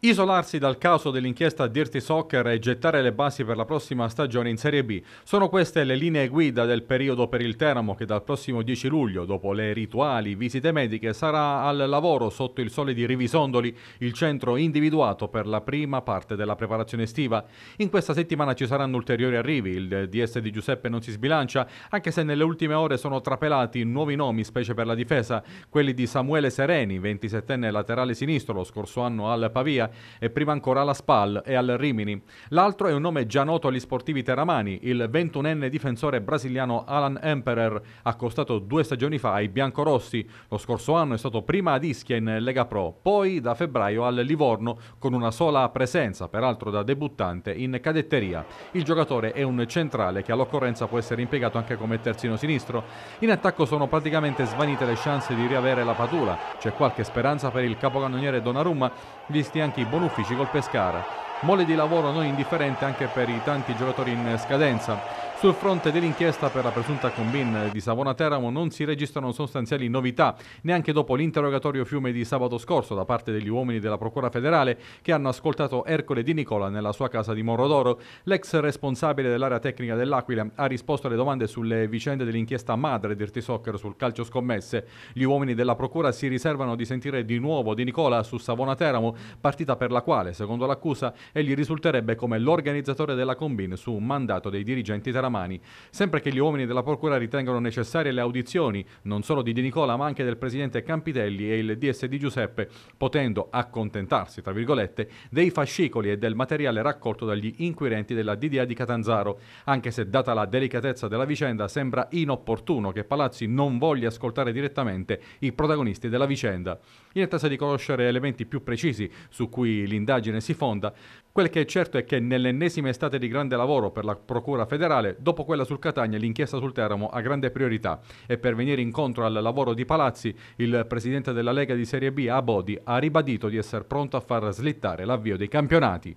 Isolarsi dal caso dell'inchiesta Dirty Soccer e gettare le basi per la prossima stagione in Serie B sono queste le linee guida del periodo per il Teramo che dal prossimo 10 luglio, dopo le rituali visite mediche, sarà al lavoro sotto il sole di Rivisondoli, il centro individuato per la prima parte della preparazione estiva. In questa settimana ci saranno ulteriori arrivi, il DS di Giuseppe non si sbilancia, anche se nelle ultime ore sono trapelati nuovi nomi, specie per la difesa, quelli di Samuele Sereni, 27enne laterale sinistro, lo scorso anno al Pavia, e prima ancora alla SPAL e al Rimini. L'altro è un nome già noto agli sportivi teramani, il 21enne difensore brasiliano Alan Emperor, accostato due stagioni fa ai biancorossi. Lo scorso anno è stato prima ad Ischia in Lega Pro, poi da febbraio al Livorno con una sola presenza, peraltro da debuttante in cadetteria. Il giocatore è un centrale che all'occorrenza può essere impiegato anche come terzino sinistro. In attacco sono praticamente svanite le chance di riavere la patura. C'è qualche speranza per il capocannoniere Donnarumma, visti anche Bonufici col Pescara mole di lavoro non indifferente anche per i tanti giocatori in scadenza. Sul fronte dell'inchiesta per la presunta combin di Savona Teramo non si registrano sostanziali novità, neanche dopo l'interrogatorio fiume di sabato scorso da parte degli uomini della Procura federale che hanno ascoltato Ercole Di Nicola nella sua casa di Morrodoro. L'ex responsabile dell'area tecnica dell'Aquila ha risposto alle domande sulle vicende dell'inchiesta madre Dirty Soccer sul calcio scommesse. Gli uomini della Procura si riservano di sentire di nuovo Di Nicola su Savona Teramo, partita per la quale, secondo l'accusa, e gli risulterebbe come l'organizzatore della combine su un mandato dei dirigenti taramani. Sempre che gli uomini della Procura ritengono necessarie le audizioni, non solo di Di Nicola ma anche del presidente Campitelli e il DS di Giuseppe, potendo accontentarsi, tra virgolette, dei fascicoli e del materiale raccolto dagli inquirenti della DDA di Catanzaro, anche se data la delicatezza della vicenda sembra inopportuno che Palazzi non voglia ascoltare direttamente i protagonisti della vicenda. In attesa di conoscere elementi più precisi su cui l'indagine si fonda, Quel che è certo è che nell'ennesima estate di grande lavoro per la Procura federale, dopo quella sul Catania l'inchiesta sul Teramo ha grande priorità e per venire incontro al lavoro di Palazzi, il presidente della Lega di Serie B, Abodi, ha ribadito di essere pronto a far slittare l'avvio dei campionati.